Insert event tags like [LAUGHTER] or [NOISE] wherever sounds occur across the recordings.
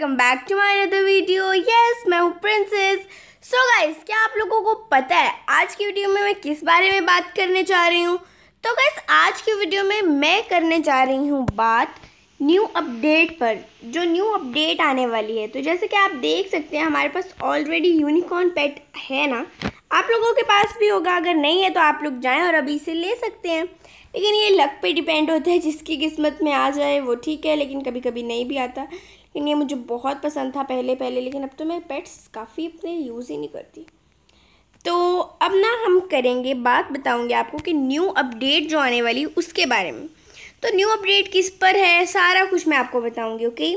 welcome back to my other video yes मैं हूँ princess so guys क्या आप लोगों को पता है आज की वीडियो में मैं किस बारे में बात करने जा रही हूँ तो गाइस आज की वीडियो में मैं करने जा रही हूँ बात न्यू अपडेट पर जो न्यू अपडेट आने वाली है तो जैसे कि आप देख सकते हैं हमारे पास ऑलरेडी यूनिकॉर्न पेट है ना आप लोगों के पास भी होगा अगर नहीं है तो आप लोग जाएं और अभी इसे ले सकते हैं लेकिन ये लक पे डिपेंड होता है जिसकी किस्मत में आ जाए वो ठीक है लेकिन कभी कभी नहीं भी आता लेकिन ये मुझे बहुत पसंद था पहले पहले लेकिन अब तो मैं पेट्स काफ़ी अपने यूज़ ही नहीं करती तो अब ना हम करेंगे बात बताऊँगी आपको कि न्यू अपडेट जो आने वाली उसके बारे में तो न्यू अपडेट किस पर है सारा कुछ मैं आपको बताऊँगी ओके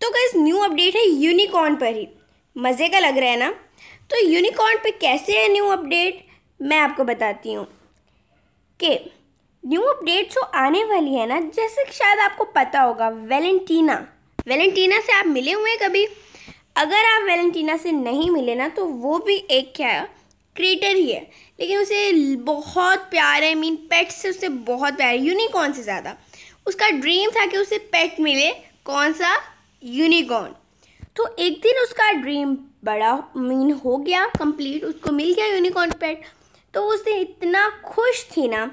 तो गैस न्यू अपडेट है यूनिकॉर्न पर ही मज़े का लग रहा है ना तो यूनिकॉर्न पे कैसे है न्यू अपडेट मैं आपको बताती हूँ कि न्यू अपडेट जो आने वाली है ना जैसे कि शायद आपको पता होगा वेलेंटीना वेलेंटीना से आप मिले हुए हैं कभी अगर आप वेलेंटीना से नहीं मिले ना तो वो भी एक क्या है क्रिएटर ही है लेकिन उसे बहुत प्यार है मीन पेट से उसे बहुत प्यार है यूनिकॉर्न से ज़्यादा उसका ड्रीम था कि उसे पेट मिले कौन सा यूनिकॉर्न तो एक दिन उसका ड्रीम बड़ा मीन हो गया कंप्लीट उसको मिल गया यूनिकॉर्न पेट तो दिन इतना खुश थी ना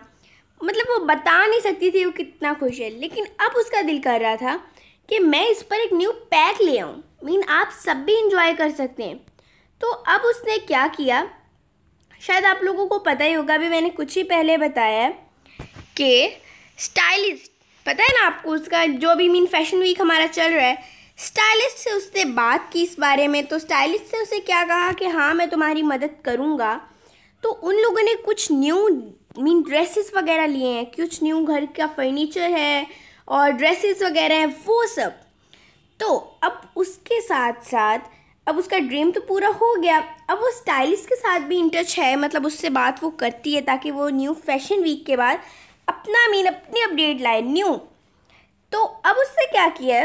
मतलब वो बता नहीं सकती थी वो कितना खुश है लेकिन अब उसका दिल कर रहा था कि मैं इस पर एक न्यू पैक ले आऊँ मीन आप सब भी इंजॉय कर सकते हैं तो अब उसने क्या किया शायद आप लोगों को पता ही होगा अभी मैंने कुछ ही पहले बताया है कि स्टाइलिस्ट पता है ना आपको उसका जो भी मीन फैशन वीक हमारा चल रहा है स्टाइलिस्ट से उससे बात की इस बारे में तो स्टाइलिस्ट से उसे क्या कहा कि हाँ मैं तुम्हारी मदद करूँगा तो उन लोगों ने कुछ न्यू मीन ड्रेसेस वगैरह लिए हैं कुछ न्यू घर का फर्नीचर है और ड्रेसेस वगैरह हैं वो सब तो अब उसके साथ साथ अब उसका ड्रीम तो पूरा हो गया अब वो स्टाइलिस्ट के साथ भी इन टच है मतलब उससे बात वो करती है ताकि वो न्यू फैशन वीक के बाद अपना मीन अपनी अपडेट लाए न्यू तो अब उसने क्या किया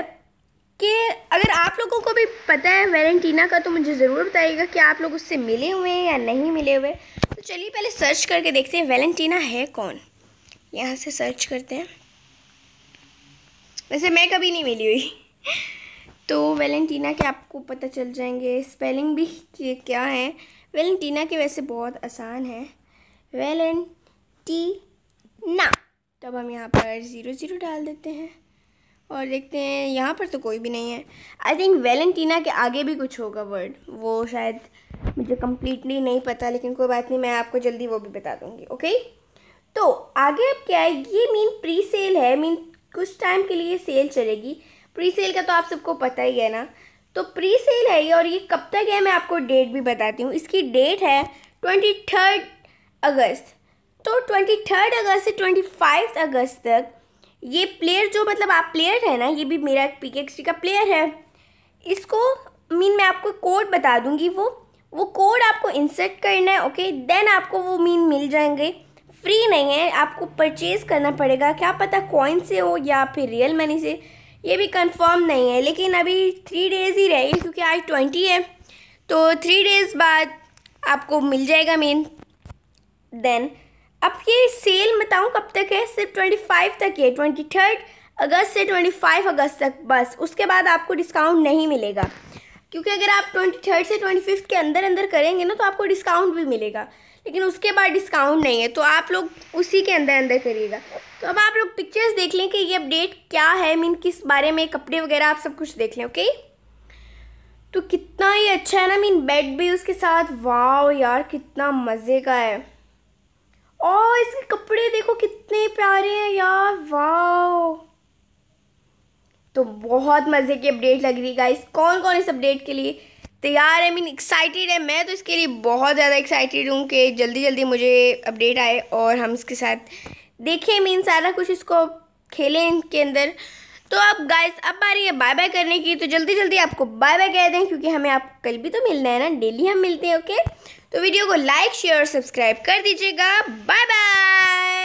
कि अगर आप लोगों को भी पता है वेलेंटीना का तो मुझे ज़रूर बताइएगा कि आप लोग उससे मिले हुए हैं या नहीं मिले हुए तो चलिए पहले सर्च करके देखते हैं वेलेंटीना है कौन यहाँ से सर्च करते हैं वैसे मैं कभी नहीं मिली हुई [LAUGHS] तो वेलेंटीना के आपको पता चल जाएंगे स्पेलिंग भी कि क्या है वेलेंटीना के वैसे बहुत आसान है वेलेंटीना तब हम यहाँ पर ज़ीरो ज़ीरो डाल देते हैं और देखते हैं यहाँ पर तो कोई भी नहीं है आई थिंक वेलेंटीना के आगे भी कुछ होगा वर्ड वो शायद मुझे कम्प्लीटली नहीं पता लेकिन कोई बात नहीं मैं आपको जल्दी वो भी बता दूँगी ओके तो आगे अब क्या है ये मीन प्री सेल है मीन कुछ टाइम के लिए सेल चलेगी प्री सेल का तो आप सबको पता ही है ना तो प्री सेल है ये और ये कब तक है मैं आपको डेट भी बताती हूँ इसकी डेट है ट्वेंटी थर्ड अगस्त तो ट्वेंटी थर्ड अगस्त से ट्वेंटी फाइव अगस्त तक ये प्लेयर जो मतलब आप प्लेयर है ना ये भी मेरा एक पी का प्लेयर है इसको मीन मैं आपको कोड बता दूंगी वो वो कोड आपको इंसर्ट करना है ओके देन आपको वो मीन मिल जाएंगे फ्री नहीं है आपको परचेज़ करना पड़ेगा क्या पता कॉइन से हो या फिर रियल मनी से ये भी कंफर्म नहीं है लेकिन अभी थ्री डेज़ ही रहेगी क्योंकि आज ट्वेंटी है तो थ्री डेज़ बाद आपको मिल जाएगा मीन देन अब ये सेल बताऊँ कब तक है सिर्फ ट्वेंटी फाइव तक है ट्वेंटी थर्ड अगस्त से ट्वेंटी फाइव अगस्त तक बस उसके बाद आपको डिस्काउंट नहीं मिलेगा क्योंकि अगर आप ट्वेंटी थर्ड से ट्वेंटी फिफ्थ के अंदर अंदर करेंगे ना तो आपको डिस्काउंट भी मिलेगा लेकिन उसके बाद डिस्काउंट नहीं है तो आप लोग उसी के अंदर अंदर करिएगा तो अब आप लोग पिक्चर्स देख लें कि ये अपडेट क्या है मीन किस बारे में कपड़े वगैरह आप सब कुछ देख लें ओके तो कितना ही अच्छा है ना मीन बेड भी उसके साथ वाह यार कितना मज़े का है और इसके कपड़े देखो कितने प्यारे हैं यार वाह तो बहुत मज़े की अपडेट लग रही गाइस कौन कौन इस अपडेट के लिए तैयार आई मीन एक्साइटेड है मैं तो इसके लिए बहुत ज़्यादा एक्साइटेड हूँ कि जल्दी जल्दी मुझे अपडेट आए और हम इसके साथ देखें मीन सारा कुछ इसको खेलें इनके अंदर तो अब गाइस अब आ रही है बाय बाय करने की तो जल्दी जल्दी आपको बाय बाय कह दें क्योंकि हमें आप कल भी तो मिलना है ना डेली हम मिलते हैं ओके तो वीडियो को लाइक शेयर और सब्सक्राइब कर दीजिएगा बाय बाय